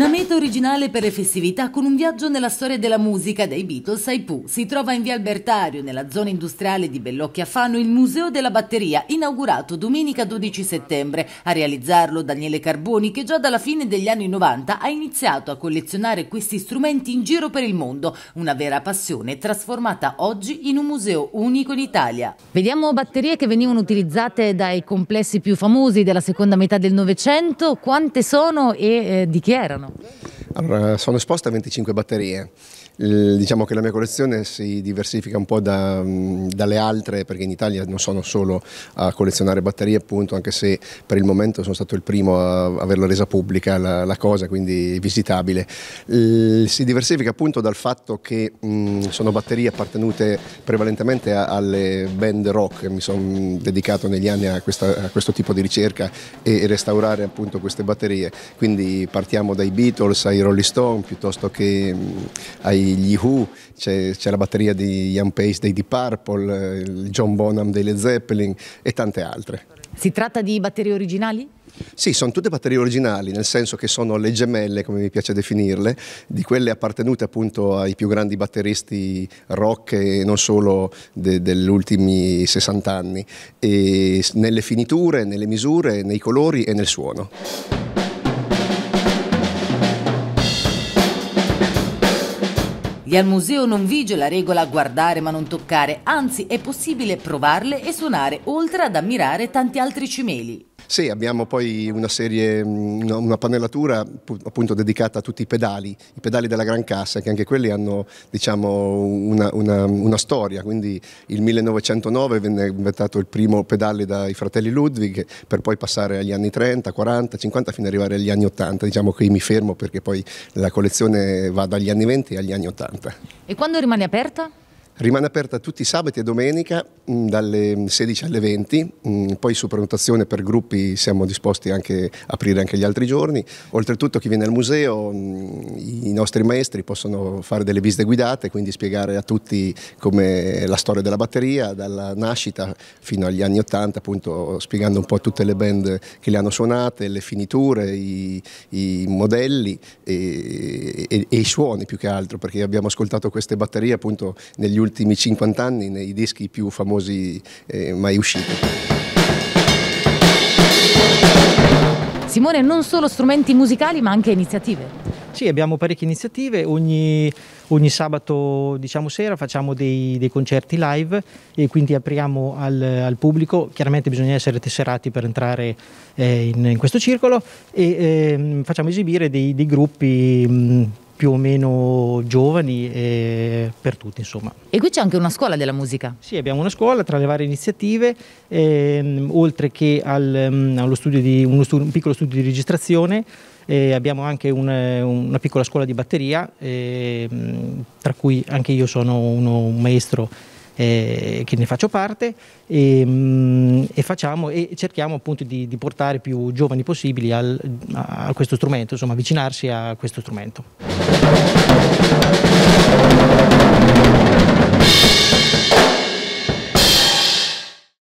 Una meta originale per le festività con un viaggio nella storia della musica dei Beatles ai Pooh. Si trova in via Albertario, nella zona industriale di Bellocchia Fano, il Museo della Batteria, inaugurato domenica 12 settembre. A realizzarlo Daniele Carboni, che già dalla fine degli anni 90 ha iniziato a collezionare questi strumenti in giro per il mondo. Una vera passione trasformata oggi in un museo unico in Italia. Vediamo batterie che venivano utilizzate dai complessi più famosi della seconda metà del Novecento. Quante sono e eh, di chi erano? now. Allora, sono esposta a 25 batterie. diciamo che la mia collezione si diversifica un po' da, mm, dalle altre perché in Italia non sono solo a collezionare batterie, appunto, anche se per il momento sono stato il primo a averla resa pubblica la, la cosa, quindi visitabile. si diversifica appunto dal fatto che mh, mm, sono batterie appartenute prevalentemente a, alle band rock, mi sono dedicato negli anni a, questa, a, questo tipo di ricerca e, e restaurare appunto queste batterie. Quindi partiamo dai Beatles ai Rolling Stone piuttosto che mh, mm, agli Who, c'è, la batteria di Ian Pace dei Deep Purple, eh, il John Bonham delle Zeppelin e tante altre. Si tratta di batterie originali? Sì, sono tutte batterie originali, nel senso che sono le gemelle, come mi piace definirle, di quelle appartenute appunto ai più grandi batteristi rock e non solo de degli ultimi 60 anni, e nelle finiture, nelle misure, nei colori e nel suono. E al museo non vige la regola guardare ma non toccare, anzi è possibile provarle e suonare, oltre ad ammirare tanti altri cimeli. Sì, abbiamo poi una serie, mm, una pannellatura appunto dedicata a tutti i pedali, i pedali della Gran Cassa, che anche quelli hanno diciamo, una, una, una storia, quindi il 1909 venne inventato il primo pedale dai fratelli Ludwig per poi passare agli anni 30, 40, 50 fino ad arrivare agli anni 80, diciamo qui mi fermo perché poi la collezione va dagli anni 20 agli anni 80. E quando rimane aperta? Rimane aperta tutti i sabati e domenica Mm, dalle 16 alle 20, mm, poi su prenotazione per gruppi siamo disposti anche a aprire anche gli altri giorni. Oltretutto chi viene al museo, mm, i nostri maestri possono fare delle visite guidate, quindi spiegare a tutti come la storia della batteria, dalla nascita fino agli anni 80, appunto spiegando un po' tutte le band che le hanno suonate, le finiture, i, i modelli e, e, e i suoni più che altro, perché abbiamo ascoltato queste batterie appunto negli ultimi 50 anni nei dischi più famosi così eh, mai uscito. Simone, non solo strumenti musicali ma anche iniziative. Sì, abbiamo parecchie iniziative, ogni, ogni sabato diciamo, sera facciamo dei, dei, concerti live e quindi apriamo al, al, pubblico, chiaramente bisogna essere tesserati per entrare eh, in, in, questo circolo e eh, facciamo esibire dei, dei gruppi... Mh, mm, più o meno giovani e eh, per tutti insomma. E qui c'è anche una scuola della musica? Sì, abbiamo una scuola tra le varie iniziative, ehm, oltre che al, um, allo studio di, uno studio, un piccolo studio di registrazione, eh, abbiamo anche un, eh, una piccola scuola di batteria, ehm, tra cui anche io sono uno, un maestro eh, che ne faccio parte e, ehm, mh, e, facciamo, e cerchiamo appunto di, di, portare più giovani possibili al, a questo strumento, insomma avvicinarsi a questo strumento.